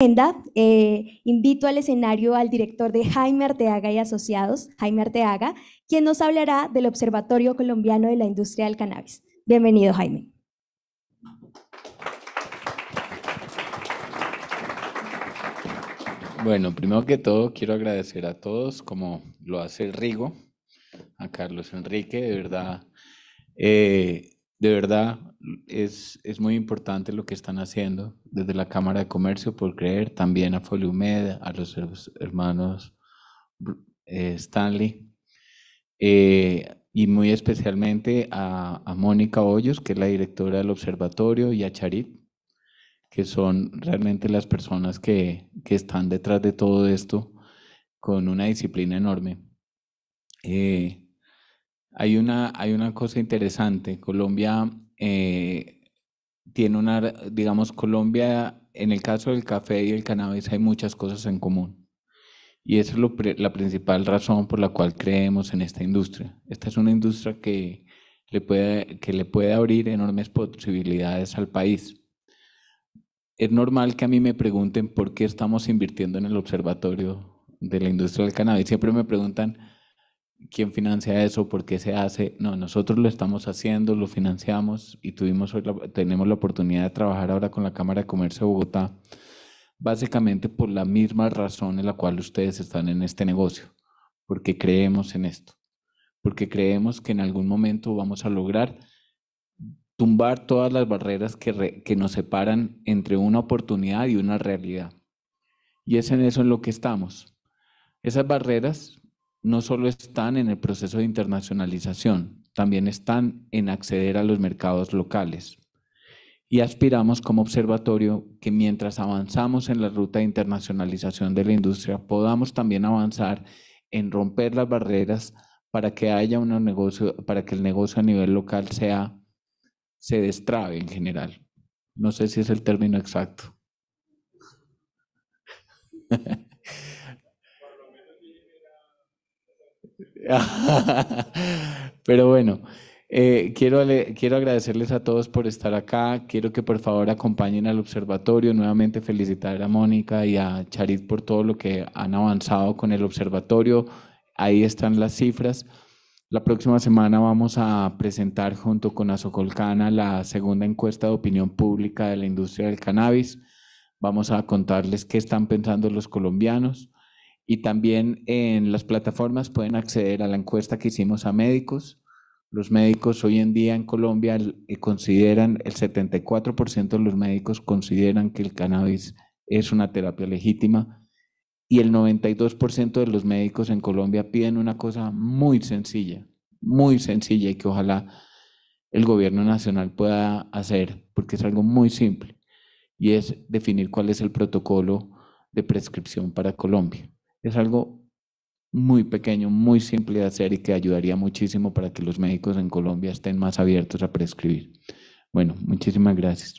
agenda, eh, invito al escenario al director de Jaime Arteaga y Asociados, Jaime Arteaga, quien nos hablará del Observatorio Colombiano de la Industria del Cannabis. Bienvenido, Jaime. Bueno, primero que todo, quiero agradecer a todos, como lo hace el Rigo, a Carlos Enrique, de verdad. Eh, de verdad es, muy importante lo que están haciendo desde la Cámara de Comercio por creer, también a Foliumed, a los hermanos eh, Stanley eh, y muy especialmente a, Mónica Hoyos, que es la directora del observatorio, y a Charit, que son realmente las personas que, están detrás de todo esto con una disciplina enorme. Eh, hay una, hay una cosa interesante. Colombia eh, tiene una, digamos, Colombia, en el caso del café y el cannabis hay muchas cosas en común. Y esa es la principal razón por la cual creemos en esta industria. Esta es una industria que le puede, que le puede abrir enormes posibilidades al país. Es normal que a mí me pregunten por qué estamos invirtiendo en el observatorio de la industria del cannabis. Siempre me preguntan, quién financia eso, por qué se hace. No, nosotros lo estamos haciendo, lo financiamos y tuvimos tenemos la oportunidad de trabajar ahora con la Cámara de Comercio de Bogotá, básicamente por la misma razón en la cual ustedes están en este negocio, porque creemos en esto, porque creemos que en algún momento vamos a lograr tumbar todas las barreras que, que nos separan entre una oportunidad y una realidad. Y es en eso en lo que estamos. Esas barreras no solo están en el proceso de internacionalización, también están en acceder a los mercados locales. Y aspiramos como observatorio que mientras avanzamos en la ruta de internacionalización de la industria, podamos también avanzar en romper las barreras para que haya un negocio, para que el negocio a nivel local sea, se destrabe en general. No sé si es el término exacto. Pero bueno, eh, quiero, quiero agradecerles a todos por estar acá. Quiero que por favor acompañen al observatorio. Nuevamente felicitar a Mónica y a Charit por todo lo que han avanzado con el observatorio. Ahí están las cifras. La próxima semana vamos a presentar junto con Azocolcana la segunda encuesta de opinión pública de la industria del cannabis. Vamos a contarles qué están pensando los colombianos. Y también en las plataformas pueden acceder a la encuesta que hicimos a médicos. Los médicos hoy en día en Colombia eh, consideran, el 74% de los médicos consideran que el cannabis es una terapia legítima y el 92% de los médicos en Colombia piden una cosa muy sencilla, muy sencilla y que ojalá el gobierno nacional pueda hacer, porque es algo muy simple, y es definir cuál es el protocolo de prescripción para Colombia. Es algo muy pequeño, muy simple de hacer y que ayudaría muchísimo para que los médicos en Colombia estén más abiertos a prescribir. Bueno, muchísimas gracias.